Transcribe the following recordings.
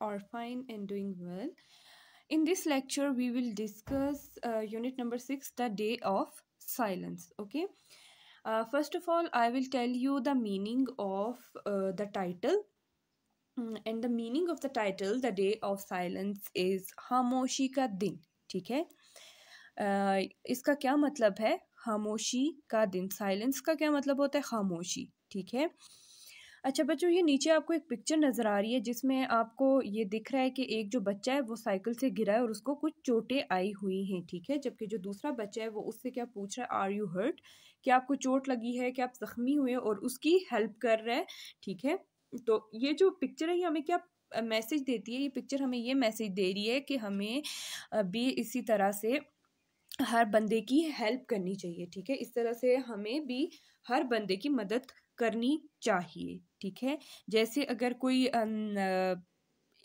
are fine and doing well. In this lecture, we will discuss uh, unit number 6, the day of silence. Okay. Uh, first of all, I will tell you the meaning of uh, the title. Mm, and the meaning of the title, the day of silence, is Hamoshi ka din. ठीक है uh, इसका क्या मतलब है खामोशी का दिन silence का क्या मतलब होता है खामोशी ठीक है uh, अच्छा बच्चों ये नीचे आपको एक पिक्चर नज़र आ रही है जिसमें आपको ये दिख रहा है कि एक जो बच्चा है वो साइकिल से गिरा है और उसको कुछ चोटें आई हुई हैं ठीक है जबकि जो दूसरा बच्चा है वो उससे क्या पूछ रहा है आर यू हर्ट क्या आपको चोट लगी है क्या आप जख्मी हुए और उसकी हेल्प कर रहा है ठीक है तो ये जो पिक्चर है ये हमें क्या मैसेज देती है ये पिक्चर हमें ये मैसेज दे रही है कि हमें भी इसी तरह से हर बंदे की हेल्प करनी चाहिए ठीक है इस तरह से हमें भी हर बंदे की मदद करनी चाहिए ठीक है जैसे अगर कोई अन,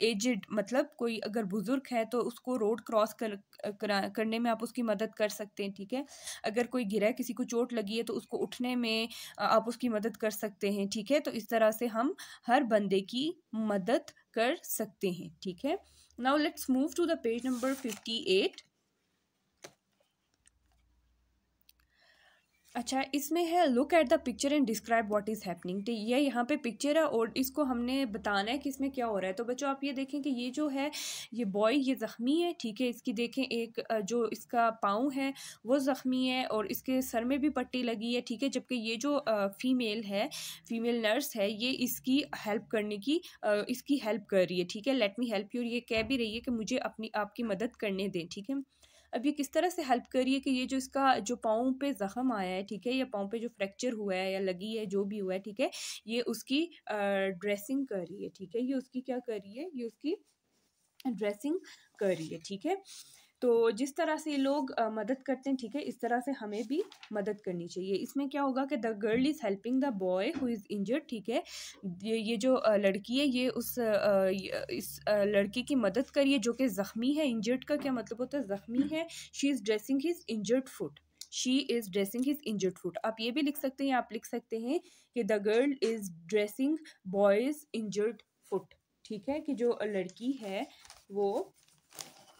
एजड मतलब कोई अगर बुज़ुर्ग है तो उसको रोड क्रॉस कर, कर करने में आप उसकी मदद कर सकते हैं ठीक है अगर कोई गिरा है किसी को चोट लगी है तो उसको उठने में आप उसकी मदद कर सकते हैं ठीक है तो इस तरह से हम हर बंदे की मदद कर सकते हैं ठीक है now let's move to the page number fifty eight अच्छा इसमें है look at the picture and describe what is happening ये यहाँ पे पिक्चर है और इसको हमने बताना है कि इसमें क्या हो रहा है तो बच्चों आप ये देखें कि ये जो है ये बॉय ये ज़ख्मी है ठीक है इसकी देखें एक जो इसका पाँव है वो ज़ख्मी है और इसके सर में भी पट्टी लगी है ठीक है जबकि ये जो फीमेल है फीमेल नर्स है ये इसकी हेल्प करने की इसकी हेल्प कर रही है ठीक है लेट मी हेल्प यू और ये कह भी रही है कि मुझे अपनी आपकी मदद करने दें ठीक है अब ये किस तरह से हेल्प करिए कि ये जो इसका जो पाँव पे ज़ख़म आया है ठीक है या पाँव पे जो फ्रैक्चर हुआ है या लगी है जो भी हुआ है ठीक है ये उसकी ड्रेसिंग करिए ठीक है ये उसकी क्या करिए ये उसकी ड्रेसिंग करिए ठीक है तो जिस तरह से लोग मदद करते हैं ठीक है इस तरह से हमें भी मदद करनी चाहिए इसमें क्या होगा कि the girl is helping the boy who is injured ठीक है ये ये जो लड़की है ये उस इस लड़की की मदद करिए जो कि ज़ख्मी है इंजर्ड का क्या मतलब होता है ज़ख्मी है she is dressing his injured foot she is dressing his injured foot आप ये भी लिख सकते हैं आप लिख सकते हैं कि the girl is dressing boy's injured foot ठीक है कि जो लड़की है वो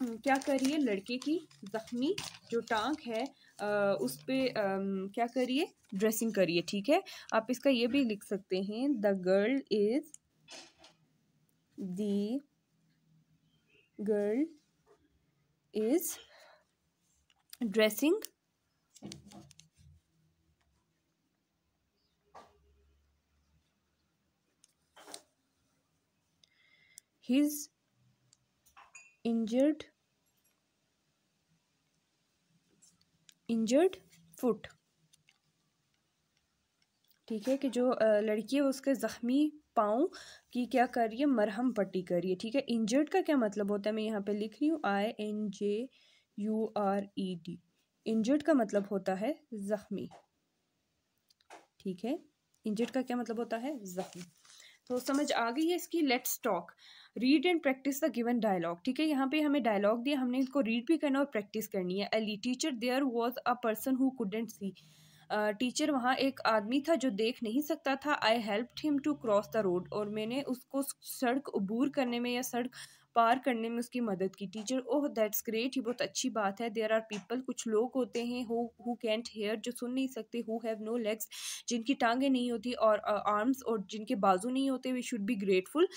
हम्म, क्या करिए लड़के की ज़ख्मी जो टांग है आ, उस पर क्या करिए ड्रेसिंग करिए ठीक है आप इसका ये भी लिख सकते हैं the girl is the girl is dressing his injured injured foot ठीक है कि जो लड़की है उसके ज़ख्मी पाँव की क्या कर रही है मरहम पट्टी कर रही है ठीक है इंजर्ड का क्या मतलब होता है मैं यहाँ पे लिख रही हूँ I N J U R E D injured का मतलब होता है ज़ख्मी ठीक है इंजर्ड का क्या मतलब होता है ज़ख्मी तो समझ आ गई है इसकी let's talk read and practise the given dialogue ठीक है यहाँ पे हमें डायलॉग दिया हमने इसको रीड भी करना और प्रैक्टिस करनी है Ali teacher there was a person who couldn't see teacher वहाँ एक आदमी था जो देख नहीं सकता था I help him to cross the road और मैंने उसको सड़क अबूर करने में या सड़क पार करने में उसकी मदद की टीचर ओह दैट्स ग्रेट ये बहुत अच्छी बात है देर आर पीपल कुछ लोग होते हैं हो हु कैंट हेयर जो सुन नहीं सकते हु हैव नो लेग्स जिनकी टांगें नहीं होती और आर्म्स uh, और जिनके बाजू नहीं होते we should be grateful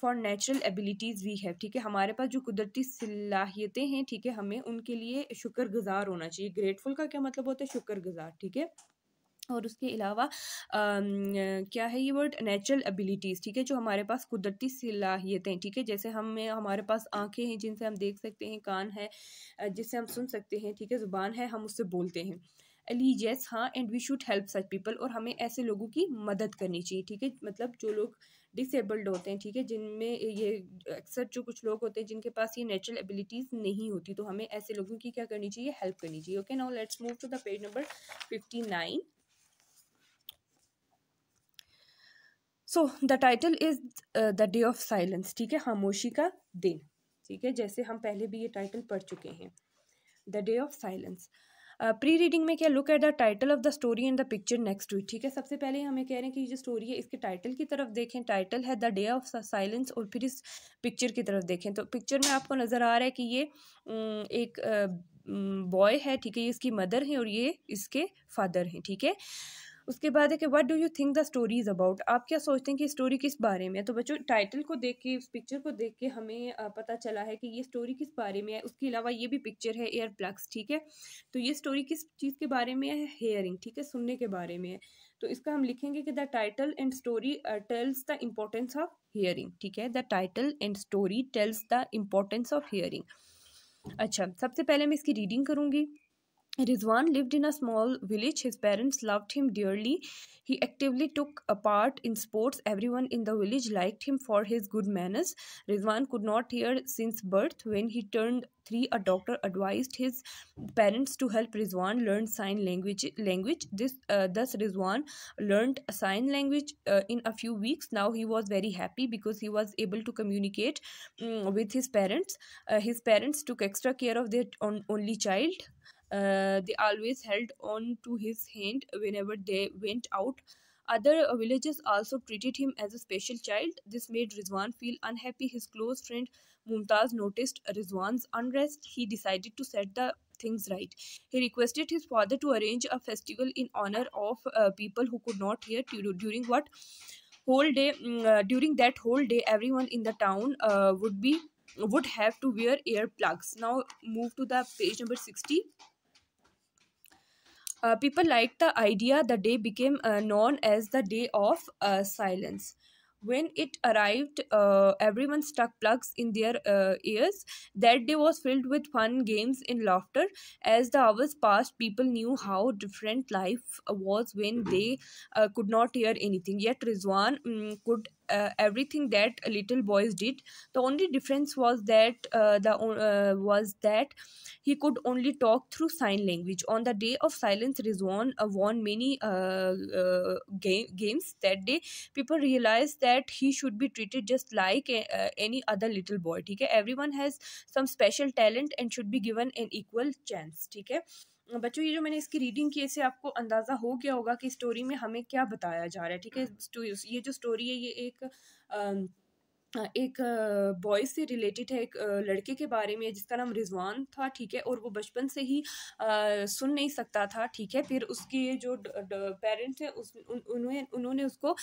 for natural abilities we have ठीक है हमारे पास जो कुदरती सलाहियतें हैं ठीक है हमें उनके लिए शुक्रगुजार होना चाहिए ग्रेटफुल का क्या मतलब होता है शुक्रगुजार ठीक है और उसके अलावा क्या है ये वर्ड नेचुरल एबिलिटीज़ ठीक है जो हमारे पास कुदरती सलाहियतें ठीक है जैसे हमें हमारे पास आंखें हैं जिनसे हम देख सकते हैं कान है जिससे हम सुन सकते हैं ठीक है ज़ुबान है हम उससे बोलते हैं अली येस हाँ and we should help such people और हमें ऐसे लोगों की मदद करनी चाहिए ठीक है मतलब जो लोग डिसेबल्ड होते हैं ठीक है जिनमें ये अक्सर जो कुछ लोग होते हैं जिनके पास ये नेचुरल एबिलिटीज़ नहीं होती तो हमें ऐसे लोगों की क्या करनी चाहिए हेल्प करनी चाहिए okay now let's move to the page number fifty nine so the title is the day of silence ठीक है खामोशी का दिन ठीक है जैसे हम पहले भी ये टाइटल पढ़ चुके हैं the day of silence pre reading में क्या look at the title of the story and the picture next to ठीक है सबसे पहले हमें कह रहे हैं कि ये जो स्टोरी है इसके टाइटल की तरफ देखें टाइटल है द डे ऑफ साइलेंस और फिर इस पिक्चर की तरफ देखें तो पिक्चर में आपको नज़र आ रहा है कि ये एक बॉय uh, है ठीक है ये इसकी मदर है और ये इसके फादर हैं ठीक है उसके बाद है कि what do you think the story is about आप क्या सोचते हैं कि स्टोरी किस बारे में है तो बच्चों टाइटल को देख के उस पिक्चर को देख के हमें पता चला है कि ये स्टोरी किस बारे में है उसके अलावा ये भी पिक्चर है एयर प्लग्स ठीक है तो ये स्टोरी किस चीज़ के बारे में है हेयरिंग ठीक है सुनने के बारे में है तो इसका हम लिखेंगे कि the title and story tells the importance of hearing ठीक है the title and story tells the importance of hearing अच्छा सबसे पहले मैं इसकी रीडिंग करूँगी Rizwan lived in a small village. His parents loved him dearly. He actively took a part in sports. Everyone in the village liked him for his good manners. Rizwan could not hear since birth. When he turned three, a doctor advised his parents to help Rizwan learn sign language. Language. This uh, thus Rizwan learned sign language uh, in a few weeks. Now he was very happy because he was able to communicate um, with his parents. Uh, his parents took extra care of their on, only child. Uh, they always held on to his hand whenever they went out. Other villagers also treated him as a special child. This made Rizwan feel unhappy. His close friend Mumtaz noticed Rizwan's unrest. He decided to set the things right. He requested his father to arrange a festival in honor of uh, people who could not hear during what whole day mm, uh, during that whole day everyone in the town uh, would be would have to wear earplugs. Now move to the page number 60. Uh, people liked the idea the day became uh, known as the Day of uh, Silence. When it arrived, uh, everyone stuck plugs in their uh, ears. That day was filled with fun, games, and laughter. As the hours passed, people knew how different life was when they uh, could not hear anything. Yet Rizwan um, could uh, everything that little boys did the only difference was that uh, the uh, was that he could only talk through sign language on the day of silence rizwan uh, won many uh, uh, game, games that day people realized that he should be treated just like a, any other little boy okay everyone has some special talent and should be given an equal chance okay बच्चों ये जो मैंने इसकी reading की इससे आपको अंदाज़ा हो गया होगा कि स्टोरी में हमें क्या बताया जा रहा है ठीक है ये जो स्टोरी है ये एक आ, एक बॉय से रिलेटेड है एक लड़के के बारे में जिसका नाम रिजवान था ठीक है और वो बचपन से ही सुन नहीं सकता था ठीक है फिर उसके जो पेरेंट्स हैं उस उन्हें उन्होंने उसको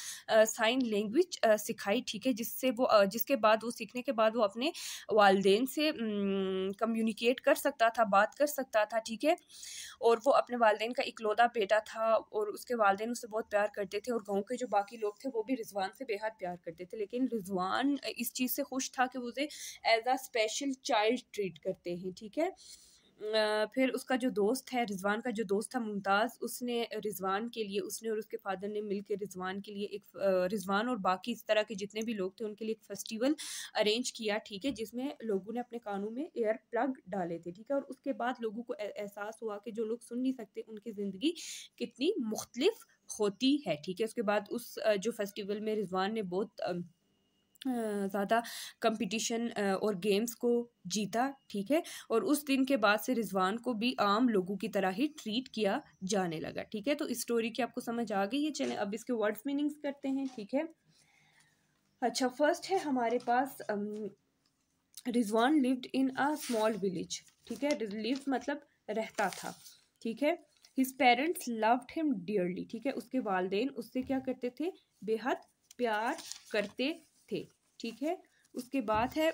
साइन लैंग्वेज सिखाई ठीक है जिससे वो जिसके बाद वो सीखने के बाद वो अपने वालदेन से कम्युनिकेट कर सकता था बात कर सकता था ठीक है और वो अपने वालदेन का इकलौता बेटा था और उसके वालदेन उससे बहुत प्यार करते थे और गाँव के जो बाकी लोग थे वो भी रिजवान से बेहद प्यार करते थे लेकिन रिजवान इस चीज़ से खुश था कि वो उसे as a special child treat करते हैं ठीक है फिर उसका जो दोस्त है रिजवान का जो दोस्त था मुमताज़ उसने रिजवान के लिए उसने और उसके फादर ने मिलकर रिजवान के लिए एक रिजवान और बाकी इस तरह के जितने भी लोग थे उनके लिए एक फेस्टिवल अरेंज किया ठीक है जिसमें लोगों ने अपने कानों में एयर प्लग डाले थे ठीक है और उसके बाद लोगों को एहसास हुआ कि जो लोग सुन नहीं सकते उनकी ज़िंदगी कितनी मुख्तलिफ होती है ठीक है उसके बाद उस जो फेस्टिवल में रिजवान ने बहुत ज़्यादा कंपटीशन और गेम्स को जीता ठीक है और उस दिन के बाद से रिजवान को भी आम लोगों की तरह ही ट्रीट किया जाने लगा ठीक है तो इस स्टोरी की आपको समझ आ गई है चलें अब इसके वर्ड्स मीनिंग्स करते हैं ठीक है अच्छा फर्स्ट है हमारे पास Rizwan lived in a small village ठीक है लिव मतलब रहता था ठीक है his parents loved him dearly ठीक है उसके वालदेन उससे क्या करते थे बेहद प्यार करते थे ठीक है उसके बाद है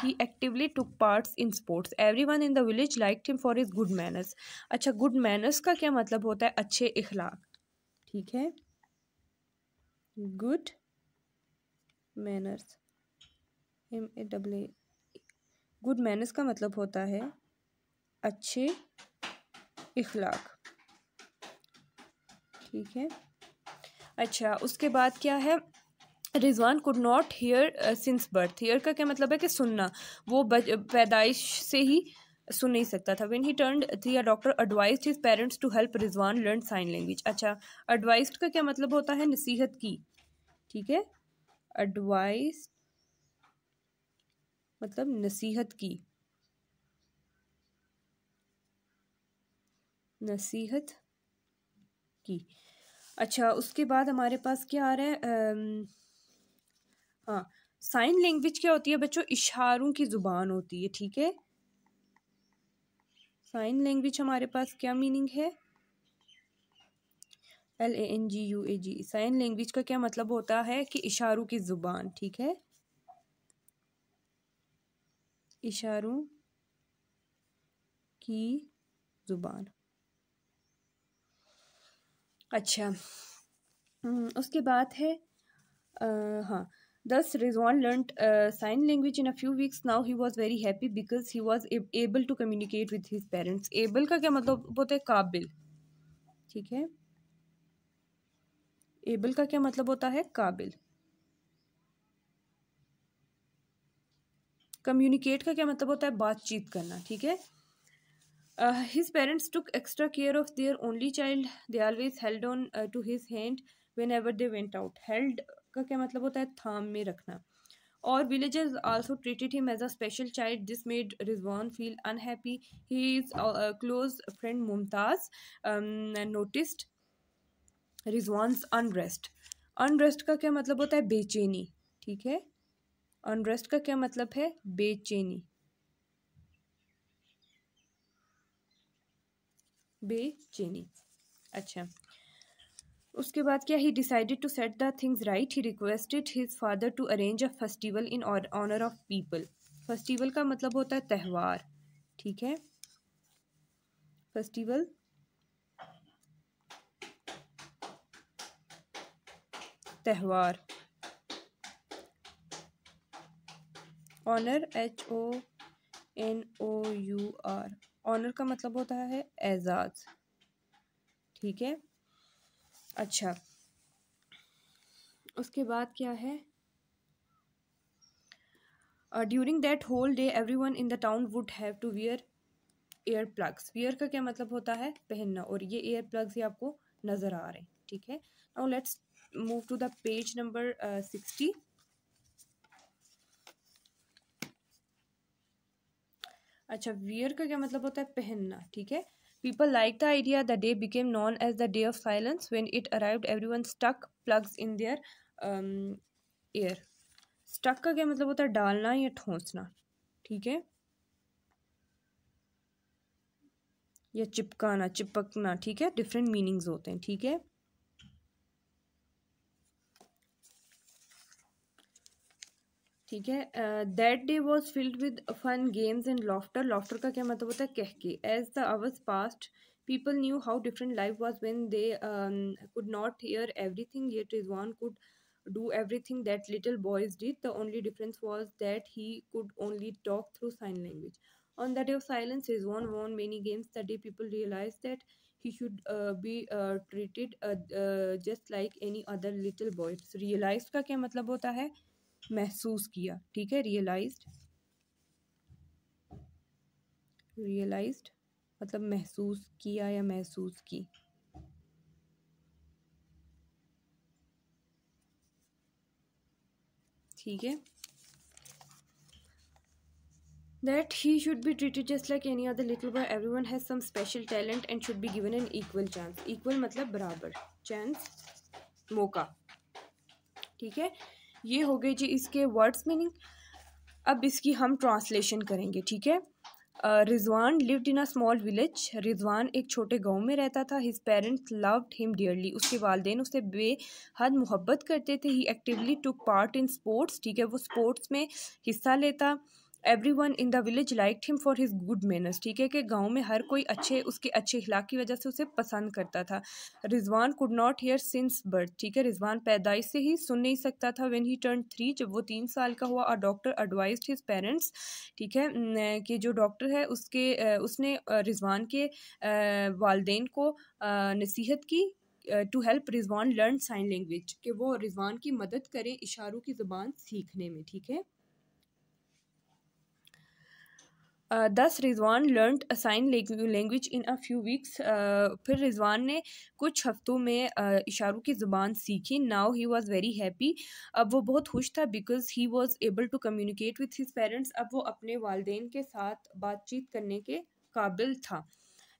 he actively took parts in sports everyone in the village like him for is good manners अच्छा गुड मैनर्स का क्या मतलब होता है अच्छे इखलाक ठीक है good manners M A double good manners का मतलब होता है अच्छे इखलाक ठीक है अच्छा उसके बाद क्या है Rizwan could not hear since birth hear का क्या मतलब है कि सुनना वो पैदाइश से ही सुन नहीं सकता था वेन ही टर्न थी या doctor advise his parents to help Rizwan learn sign language अच्छा एडवाइज का क्या मतलब होता है नसीहत की ठीक है एडवाइज मतलब नसीहत की नसीहत की अच्छा उसके बाद हमारे पास क्या आ रहा है हाँ साइन लैंग्वेज क्या होती है बच्चों इशारों की ज़ुबान होती है ठीक है साइन लैंग्वेज हमारे पास क्या मीनिंग है L A N G U A G sign language का क्या मतलब होता है कि इशारों की ज़ुबान ठीक है इशारों की ज़ुबान अच्छा हम्म, उसके बाद है आ, हाँ Thus, Rizwan learnt uh, sign language in a few weeks. Now he was very happy because he was able to communicate with his parents. Able का क्या मतलब होता तो है काबिल ठीक है एबल का क्या मतलब होता है काबिल कम्युनिकेट का क्या मतलब होता है बातचीत करना ठीक है his parents took extra care of their only child they always held on to his hand whenever they went out held का क्या मतलब होता है थाम में रखना और villagers also treated him as a special child this made Rizwan feel unhappy he is close friend Mumtaz noticed Rizwan unrest unrest का क्या मतलब होता है बेचैनी ठीक है अनरेस्ट का क्या मतलब है बेचैनी बेचैनी अच्छा उसके बाद क्या he decided to set the things right he requested his father to arrange a festival in honour of people festival का मतलब होता है त्यौहार ठीक है फेस्टिवल त्यौहार honour H O N O U R honour का मतलब होता है एजाज ठीक है अच्छा उसके बाद क्या है during that whole day everyone in the town would have to wear ear plugs wear का क्या मतलब होता है पहनना और ये एयर प्लग्स ही आपको नज़र आ रहे हैं ठीक है now let's move to the page number sixty अच्छा वियर का क्या मतलब होता है पहनना ठीक है People liked the idea. The day became known as the Day of Silence. When it arrived, everyone stuck plugs in their um, ear. Stuck का क्या मतलब होता है डालना या ठोसना ठीक है या चिपकाना चिपकना ठीक है डिफरेंट मीनिंग्स होते हैं ठीक है ठीक है that day was filled with fun games and laughter laughter का क्या मतलब होता है कह के as the hours passed people knew how different life was when they could not hear everything yet is one could do everything that little boys did the only difference was that he could only talk through sign language on the day of silence is won won many games the day people realize that he should uh, be uh, treated uh, uh, just like any other little realized का क्या मतलब होता है uh, महसूस किया ठीक है realised realised मतलब महसूस किया या महसूस की ठीक है that he should be treated just like any other little boy everyone has some special talent and should be given an equal chance equal मतलब बराबर chance मौका ठीक है ये हो गए जी इसके वर्ड्स मीनिंग अब इसकी हम ट्रांसलेशन करेंगे ठीक है Rizwan lived in a small village Rizwan एक छोटे गांव में रहता था his parents loved him dearly उसके वालदेन उसे बेहद मोहब्बत करते थे he actively took part in sports ठीक है वो स्पोर्ट्स में हिस्सा लेता everyone in the village like him for his good manners ठीक है कि गाँव में हर कोई अच्छे उसके अच्छे इखलाक की वजह से उसे पसंद करता था Rizwan could not hear since birth ठीक है रिजवान पैदाइश से ही सुन नहीं सकता था वेन ही टर्न थ्री जब वो तीन साल का हुआ और डॉक्टर एडवाइज हिज पेरेंट्स ठीक है कि जो डॉक्टर है उसके उसने रिजवान के वालदेन को नसीहत की to help Rizwan learn sign language कि वो रिजवान की मदद करें इशारों की ज़ुबान सीखने में ठीक है thus Rizwan learned a sign language in a few weeks फिर रिजवान ने कुछ हफ्तों में uh, इशारों की ज़ुबान सीखी now he was very happy अब वो बहुत खुश था because he was able to communicate with his parents अब वो अपने वालदेन के साथ बातचीत करने के काबिल था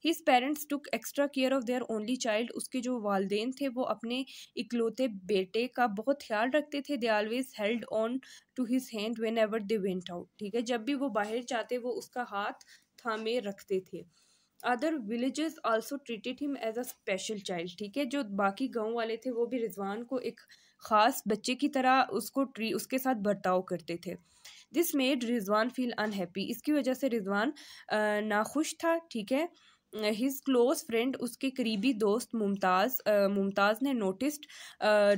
his parents took extra care of their only child उसके जो वालदेन थे वो अपने इकलौते बेटे का बहुत ख्याल रखते थे they always held on to his hand whenever they went out ठीक है जब भी वो बाहर जाते वो उसका हाथ थामे रखते थे other villages also treated him as a special child ठीक है जो बाकी गांव वाले थे वो भी रिजवान को एक ख़ास बच्चे की तरह उसको ट्री उसके साथ बर्ताव करते थे this made Rizwan feel unhappy इसकी वजह से रिजवान नाखुश था ठीक है हिज क्लोज फ्रेंड उसके करीबी दोस्त मुमताज़ मुमताज़ ने नोटिस्ड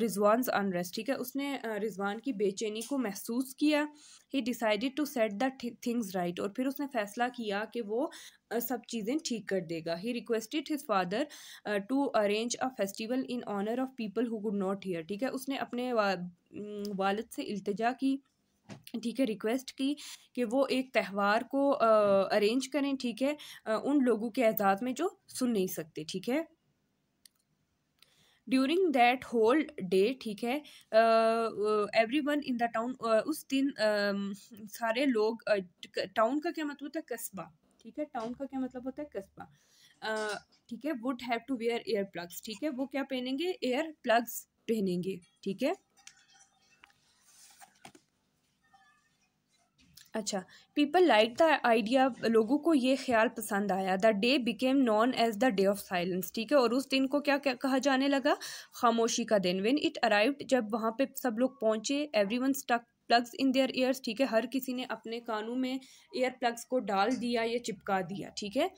रिजवान अनरेस्ट ठीक है उसने रिजवान की बेचैनी को महसूस किया he decided to set the things right और फिर उसने फैसला किया कि वो सब चीज़ें ठीक कर देगा he requested his father to arrange a festival in honour of people who could not hear ठीक है उसने अपने वा, वालद से इल्तजा की ठीक है रिक्वेस्ट की कि वो एक त्यौहार को अरेंज करें ठीक है आ, उन लोगों के एजाज में जो सुन नहीं सकते ठीक है ड्यूरिंग दैट होल डे ठीक है everyone in the town उस दिन uh, सारे लोग टाउन uh, का क्या मतलब होता है कस्बा ठीक है टाउन का क्या मतलब होता है कस्बा ठीक है would have to wear earplugs ठीक है वो क्या पहनेंगे एयर प्लग्स पहनेंगे ठीक है अच्छा पीपल लाइक द आइडिया लोगों को ये ख्याल पसंद आया the day became known as the day of silence ठीक है और उस दिन को क्या कहा जाने लगा खामोशी का दिन वेन इट अराइव्ड जब वहाँ पे सब लोग पहुँचे everyone stuck plugs in their ears ठीक है हर किसी ने अपने कानों में ईयर प्लग्स को डाल दिया या चिपका दिया ठीक है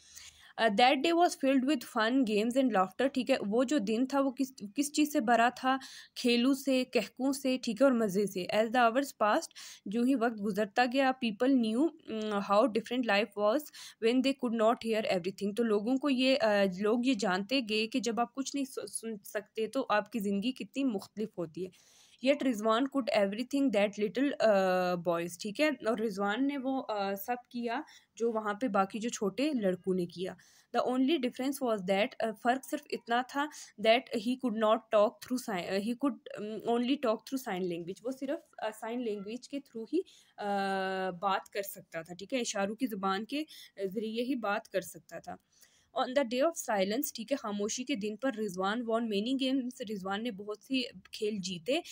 that day was filled with fun games and laughter ठीक है वो जो दिन था वो किस किस चीज़ से भरा था खेलों से कहकों से ठीक है और मज़े से एज द आवर्स पास्ट जो ही वक्त गुजरता गया people knew how different life was when they could not hear everything तो लोगों को ये लोग ये जानते गए कि जब आप कुछ नहीं सुन सकते तो आपकी ज़िंदगी कितनी मुख्तलिफ होती है yet Rizwan could everything that little boys ठीक है और रिजवान ने वो uh, सब किया जो वहाँ पे बाकी जो छोटे लड़कों ने किया the only difference was that फ़र्क सिर्फ इतना था that he could not talk through sign he could only talk through sign language वो सिर्फ साइन uh, लैंग्वेज के थ्रू ही uh, बात कर सकता था ठीक है इशारों की ज़ुबान के uh, ज़रिए ही बात कर सकता था on the day of silence ठीक है खामोशी के दिन पर Rizwan won many games Rizwan ने बहुत सी खेल जीते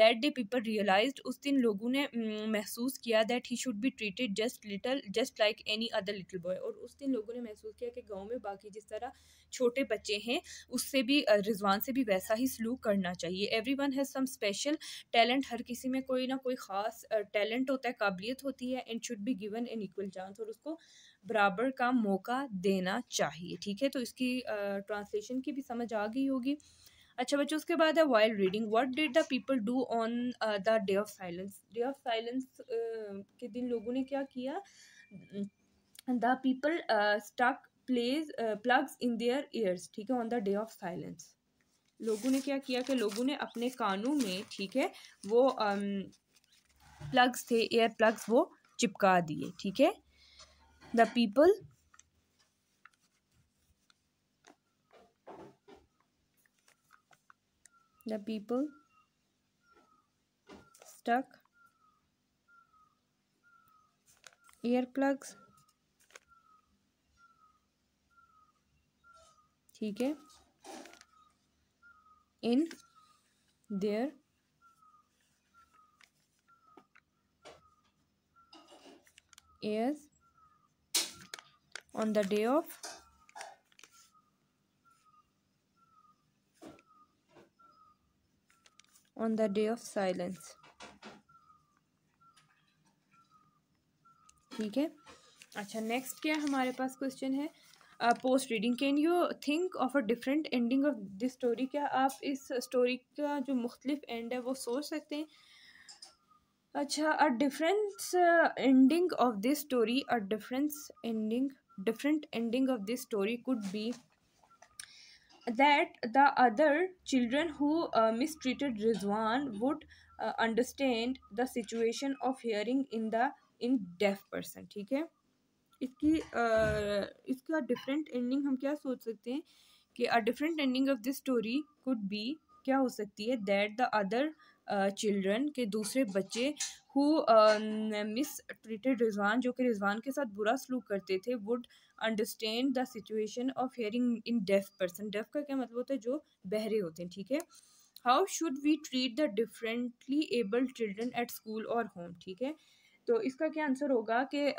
दैट डे पीपल रियलाइज उस दिन लोगों ने महसूस किया that he should be treated just little just like any other little boy और उस दिन लोगों ने महसूस किया कि गाँव में बाकी जिस तरह छोटे बच्चे हैं उससे भी रिजवान से भी वैसा ही सलूक करना चाहिए everyone has some special talent हर किसी में कोई ना कोई ख़ास टैलेंट होता है काबिलियत होती है and should be given an equal chance और उसको बराबर का मौका देना चाहिए ठीक है तो इसकी ट्रांसलेशन की भी समझ आ गई होगी अच्छा बच्चों उसके बाद है while reading what did the people do on the day of silence day of silence के दिन लोगों ने क्या किया the people stuck plugs plugs in their ears ठीक है on the day of silence लोगों ने क्या किया कि लोगों ने अपने कानों में ठीक है वो प्लग्स थे एयर प्लग्स वो चिपका दिए ठीक है the people the people stuck earplugs ठीक है in their ears on the day of on the day of silence ठीक है अच्छा नेक्स्ट क्या हमारे पास क्वेश्चन है post reading can you think of a different ending of this story क्या आप इस स्टोरी का जो मुख्तलिफ एंड है वो सोच सकते हैं अच्छा a difference ending of this story a difference ending different ending of this story could be that the other children who uh, mistreated Rizwan would uh, understand the situation of hearing in the in deaf person ठीक है इसकी uh, इसका different ending हम क्या सोच सकते हैं कि a different ending of this story could be क्या हो सकती है the other uh, चिल्ड्रन के दूसरे बच्चे हु मिस ट्रीटेड रिजवान जो कि रिजवान के साथ बुरा सलूक करते थे would understand the situation of hearing in deaf person deaf का क्या मतलब होता है जो बहरे होते हैं ठीक है how should we treat the differently abled children at school और होम ठीक है तो इसका क्या आंसर होगा कि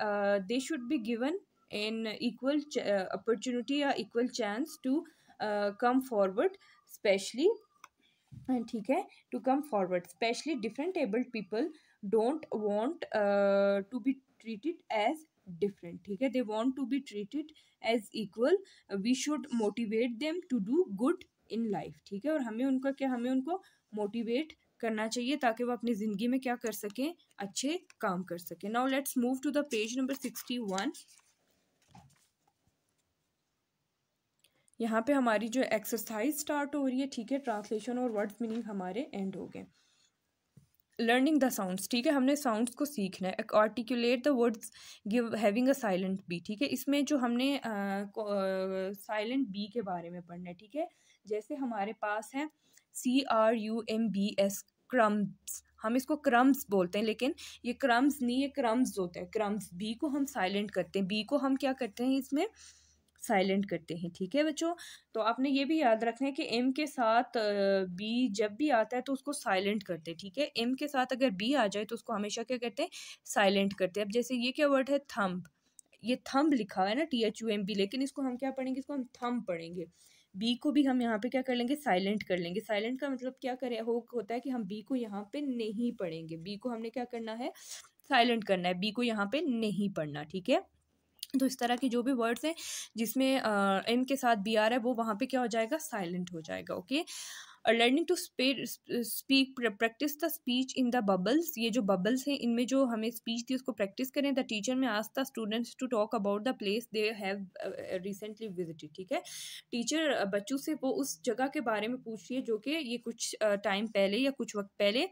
they should be given an equal opportunity या equal chance to come forward specially हाँ, ठीक है to come forward specially different abled people don't want to be treated as different ठीक है they want to be treated as equal we should motivate them to do good in life ठीक है और हमें उनका क्या हमें उनको मोटिवेट करना चाहिए ताकि वो अपनी ज़िंदगी में क्या कर सकें अच्छे काम कर सकें now let's move to the page number sixty one यहाँ पे हमारी जो एक्सरसाइज स्टार्ट हो रही है ठीक है ट्रांसलेशन और वर्ड्स मीनिंग हमारे एंड हो गए लर्निंग द साउंड्स ठीक है हमने साउंड्स को सीखना है articulate the words give having a silent B ठीक है इसमें जो हमने साइलेंट बी के बारे में पढ़ना है ठीक है जैसे हमारे पास है C R U M B S crumbs हम इसको क्रम्स बोलते हैं लेकिन ये क्रम्स नहीं ये क्रम्स होते हैं क्रम्स बी को हम साइलेंट करते हैं बी को हम क्या करते हैं इसमें साइलेंट करते हैं ठीक है बच्चों तो आपने ये भी याद रखना है कि एम के साथ बी जब भी आता है तो उसको साइलेंट करते हैं ठीक है एम के साथ अगर बी आ जाए तो उसको हमेशा क्या करते हैं साइलेंट करते हैं अब जैसे ये क्या वर्ड है थम्ब ये थम्ब लिखा है ना T H U M B लेकिन इसको हम क्या पढ़ेंगे इसको हम थम्ब पढ़ेंगे बी को भी हम यहाँ पे क्या कर लेंगे साइलेंट कर लेंगे साइलेंट का मतलब क्या करें हो होता है कि हम बी को यहाँ पे नहीं पढ़ेंगे बी को हमने क्या करना है साइलेंट करना है बी को यहाँ पे नहीं पढ़ना ठीक है तो इस तरह के जो भी वर्ड्स हैं जिसमें एन के साथ बी आर है वो वहाँ पे क्या हो जाएगा साइलेंट हो जाएगा okay learning to speak practice the speech in the bubbles ये जो बबल्स हैं इनमें जो हमें स्पीच थी उसको प्रैक्टिस करें द टीचर में आज the students to talk about the place they have recently visited ठीक है टीचर बच्चों से वो उस जगह के बारे में पूछ रही है जो कि ये कुछ टाइम पहले या कुछ वक्त पहले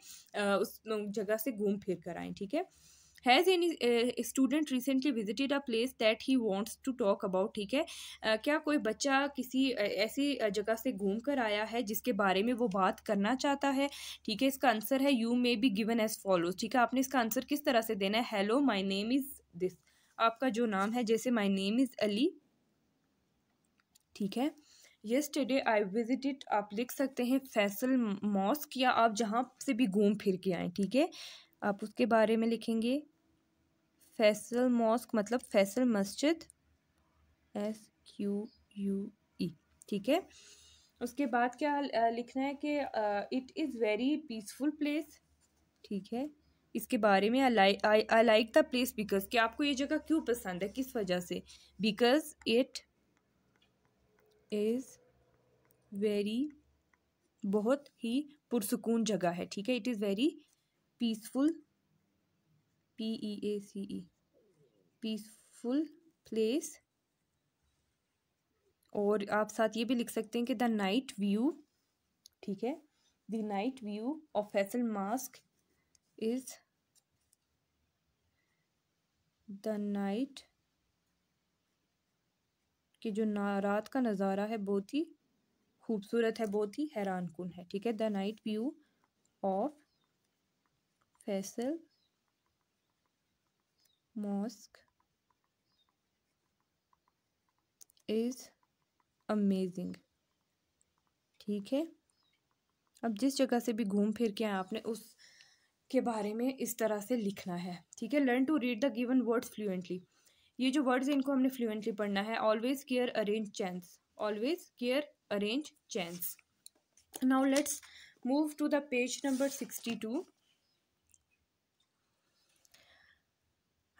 उस जगह से घूम फिर कर आएँ ठीक है has any student recently visited a place that he wants to talk about ठीक है uh, क्या कोई बच्चा किसी uh, ऐसी uh, जगह से घूम कर आया है जिसके बारे में वो बात करना चाहता है ठीक है इसका आंसर है you may be given as follows ठीक है आपने इसका आंसर किस तरह से देना है hello my name is this आपका जो नाम है जैसे माई नेम इज़ अली ठीक है येस्टरडे आई विजिटेड आप लिख सकते हैं फैसल मॉस्क या आप जहाँ से भी घूम फिर के आएँ ठीक है आप उसके बारे में लिखेंगे फैसल मॉस्क मतलब फैसल मस्जिद एस क्यू यू ई ठीक है उसके बाद क्या लिखना है कि it is very peaceful place ठीक है इसके बारे में I like the place because कि आपको ये जगह क्यों पसंद है किस वजह से बिकॉज इट इज़ वेरी बहुत ही पुरसकून जगह है ठीक है it is very peaceful P E A C E peaceful place और आप साथ ये भी लिख सकते हैं कि द नाइट व्यू ठीक है the night view of Faisal mosque is the night कि जो रात का नज़ारा है बहुत ही खूबसूरत है बहुत ही हैरान कन है ठीक है the night view of Faisal mosque is amazing ठीक है अब जिस जगह से भी घूम फिर के आए आपने उस के बारे में इस तरह से लिखना है ठीक है learn to read the given words fluently ये जो वर्ड्स हैं इनको हमने फ्लुएंटली पढ़ना है always care arrange chance always care arrange chance now let's move to the page number sixty two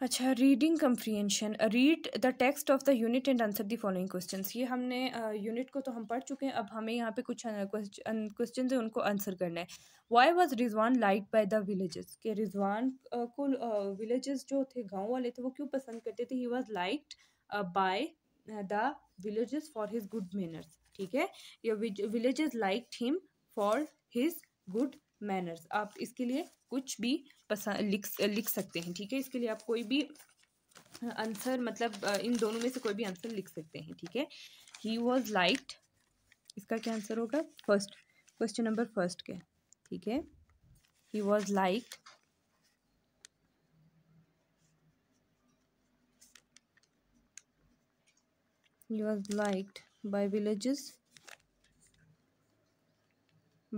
अच्छा reading comprehension read the text of the unit and answer the following questions ये हमने unit uh, को तो हम पढ़ चुके हैं अब हमें यहाँ पे कुछ क्वेश्चन uh, है उनको आंसर करना है why was Rizwan like by the villages के रिजवान को विलेजेस uh, जो थे गांव वाले थे वो क्यों पसंद करते थे he was liked by the villages for his good manners ठीक है your villages like him for his good manners आप इसके लिए कुछ भी पसंद लिख लिख सकते हैं ठीक है इसके लिए आप कोई भी आंसर मतलब इन दोनों में से कोई भी आंसर लिख सकते हैं ठीक है ही वॉज लाइट इसका क्या आंसर होगा फर्स्ट क्वेश्चन नंबर फर्स्ट के ठीक है he was like he was liked by villages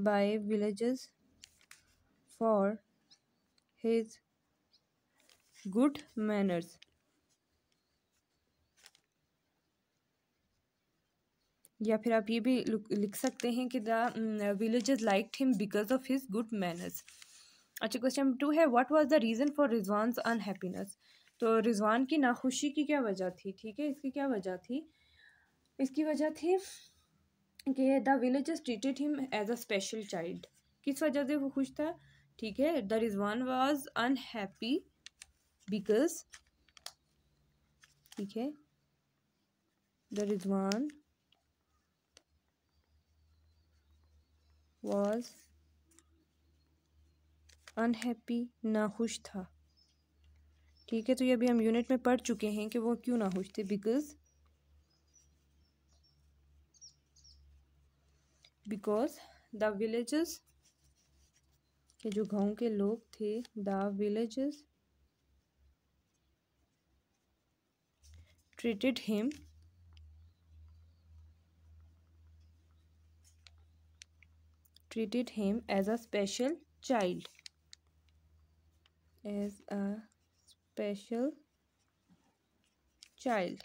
by villages for his good manners. या फिर आप ये भी लिख सकते हैं कि the villagers liked him because of his good manners अच्छा क्वेश्चन टू है what was the reason for Rizwan's unhappiness तो रिजवान की नाखुशी की क्या वजह थी ठीक है इसकी क्या वजह थी इसकी वजह थी कि the villagers treated him as a special child किस वजह से वो खुश था ठीक है there is one was unhappy because ठीक है there is one was unhappy नाखुश था ठीक है तो ये अभी हम यूनिट में पढ़ चुके हैं कि वो क्यों नाखुश थे बिकॉज बिकॉज द विलेजेस के जो गांव के लोग थे the villages treated him treated him as a special child as a special child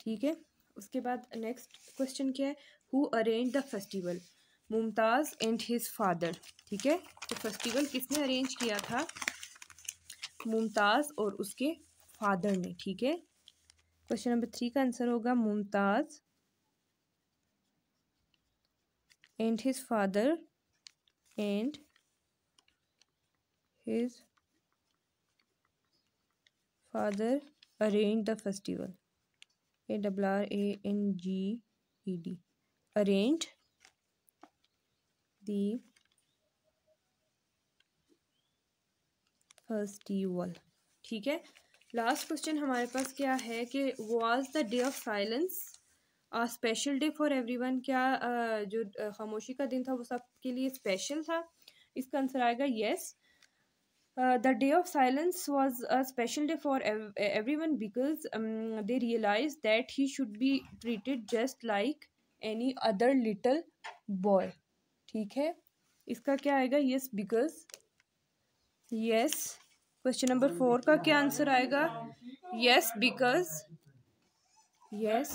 ठीक है उसके बाद नेक्स्ट क्वेश्चन क्या है who arrange the festival Mumtaz and his father ठीक है तो फेस्टिवल किसने अरेंज किया था मुमताज़ और उसके फादर ने ठीक है क्वेश्चन नंबर थ्री का आंसर होगा Mumtaz and his father and his father arrange the festival A W R A N G E D arrange the festival ठीक है लास्ट क्वेश्चन हमारे पास क्या है कि was the day of silence a special day for everyone क्या जो खामोशी का दिन था वो सब के लिए स्पेशल था इसका आंसर आएगा yes the day of silence was a special day for everyone because they realise that he should be treated just like any other little boy ठीक है इसका क्या आएगा yes because yes question number four का क्या answer आएगा yes because yes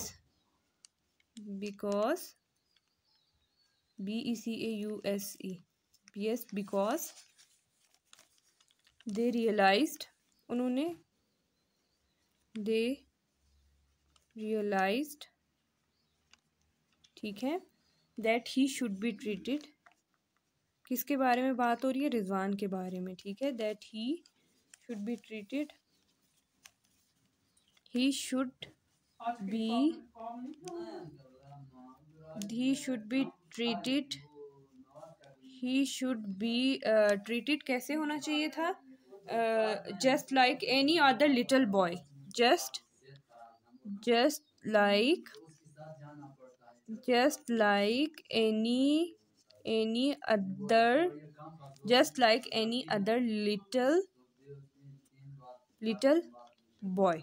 because B E C A U S E yes because they realise उन्होंने they realise ठीक है that he should be treated किसके बारे में बात हो रही है रिजवान के बारे में ठीक है that he should be treated he should be he should be treated he should be treated कैसे होना चाहिए था just like any other little boy just just like just like any any other just like any other little little boy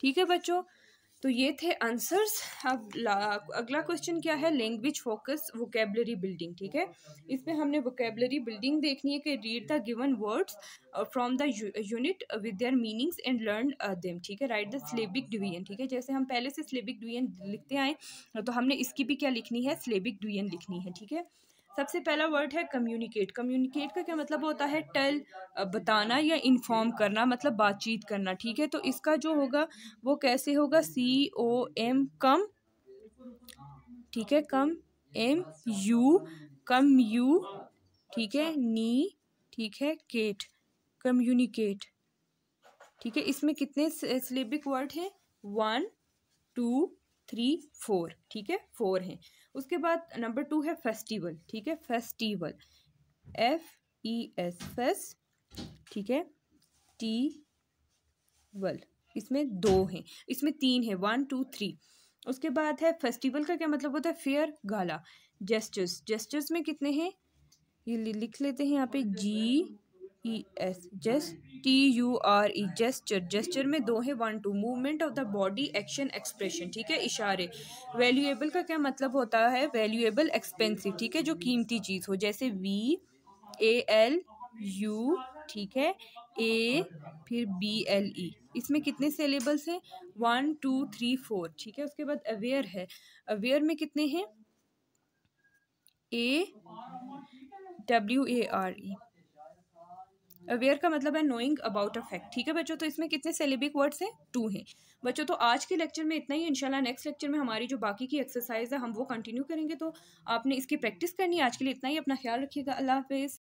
ठीक है बच्चों तो ये थे आंसर्स अब अगला क्वेश्चन क्या है लैंग्वेज फोकस वोकेबलरी बिल्डिंग ठीक है इसमें हमने वोकेबलरी बिल्डिंग देखनी है कि read the given words from the unit with their meanings and learn them ठीक है राइट द स्लेबिक डिवीजन ठीक है जैसे हम पहले से स्लेबिक डिवीजन लिखते आए तो हमने इसकी भी क्या लिखनी है स्लेबिक डिवीजन लिखनी है ठीक है सबसे पहला वर्ड है कम्युनिकेट कम्युनिकेट का क्या मतलब होता है टेल बताना या इन्फॉर्म करना मतलब बातचीत करना ठीक है तो इसका जो होगा वो कैसे होगा सी ओ एम कम ठीक है come M U come U ठीक है नी ठीक है केट कम्युनिकेट ठीक है इसमें कितने सिलेबिक वर्ड हैं वन टू थ्री फोर ठीक है फोर हैं उसके बाद नंबर टू है फेस्टिवल ठीक है फेस्टिवल एफ ई एस फेस ठीक है टी वल इसमें दो हैं इसमें तीन है वन टू थ्री उसके बाद है फेस्टिवल का क्या मतलब होता है फेयर गाला जेस्टर्स जेस्टर्स में कितने हैं ये लिख लेते हैं यहाँ पे G E S jest T U R E gesture gesture में दो है one two movement of the body action expression ठीक है इशारे वैल्यूएबल का क्या मतलब होता है वैल्यूएबल एक्सपेंसिव ठीक है जो कीमती चीज़ हो जैसे वी ए एल यू ठीक है ए फिर बी एल ई इसमें कितने सेलेबल्स हैं वन टू थ्री फोर ठीक है उसके बाद अवेयर है अवेयर में कितने हैं A W A R E aware का मतलब है नोइंग अबाउट अ फैक्ट ठीक है बच्चों तो इसमें कितने सेलेबिक वर्ड्स हैं टू हैं बच्चों तो आज के लेक्चर में इतना ही इंशाल्लाह नेक्स्ट लेक्चर में हमारी जो बाकी की एक्सरसाइज है हम वो कंटिन्यू करेंगे तो आपने इसकी प्रैक्टिस करनी है आज के लिए इतना ही अपना ख्याल रखिएगा अल्लाह हाफिज़